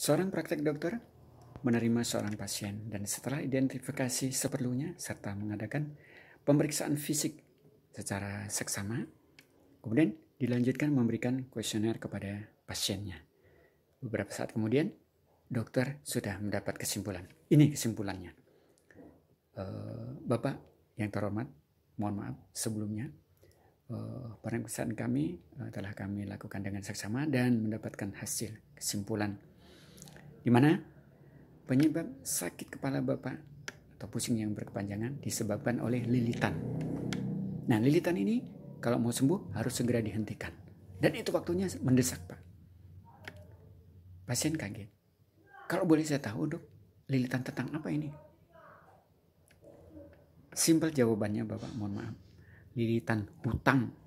Seorang praktek dokter menerima seorang pasien dan setelah identifikasi seperlunya serta mengadakan pemeriksaan fisik secara seksama, kemudian dilanjutkan memberikan kuesioner kepada pasiennya. Beberapa saat kemudian, dokter sudah mendapat kesimpulan. Ini kesimpulannya. Eh, Bapak yang terhormat, mohon maaf sebelumnya eh, pemeriksaan kami eh, telah kami lakukan dengan seksama dan mendapatkan hasil kesimpulan di mana? Penyebab sakit kepala Bapak atau pusing yang berkepanjangan disebabkan oleh lilitan. Nah, lilitan ini kalau mau sembuh harus segera dihentikan. Dan itu waktunya mendesak, Pak. Pasien kaget. Kalau boleh saya tahu, Dok, lilitan tentang apa ini? Simpel jawabannya, Bapak, mohon maaf. Lilitan hutang